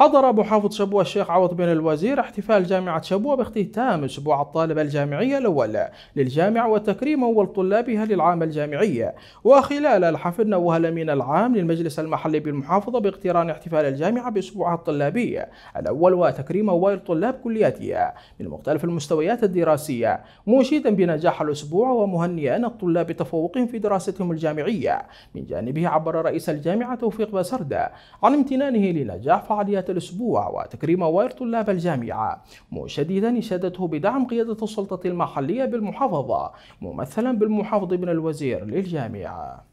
حضر محافظ شبوة الشيخ عوض بن الوزير احتفال جامعة شبوة باختتام أسبوع الطالب الجامعية الأول للجامعة وتكريم أول طلابها للعام الجامعي وخلال الحفل نوه الأمين العام للمجلس المحلي بالمحافظة باقتران احتفال الجامعة بأسبوعها الطلابي الأول وتكريم أوائل طلاب كلياتها من مختلف المستويات الدراسية مشيدا بنجاح الأسبوع ومهنئا الطلاب بتفوقهم في دراستهم الجامعية من جانبه عبر رئيس الجامعة توفيق بسردة عن امتنانه لنجاح فعاليات الأسبوع وتكريم أوائل طلاب الجامعة مشددا إشادته بدعم قيادة السلطة المحلية بالمحافظة ممثلا بالمحافظ من الوزير للجامعة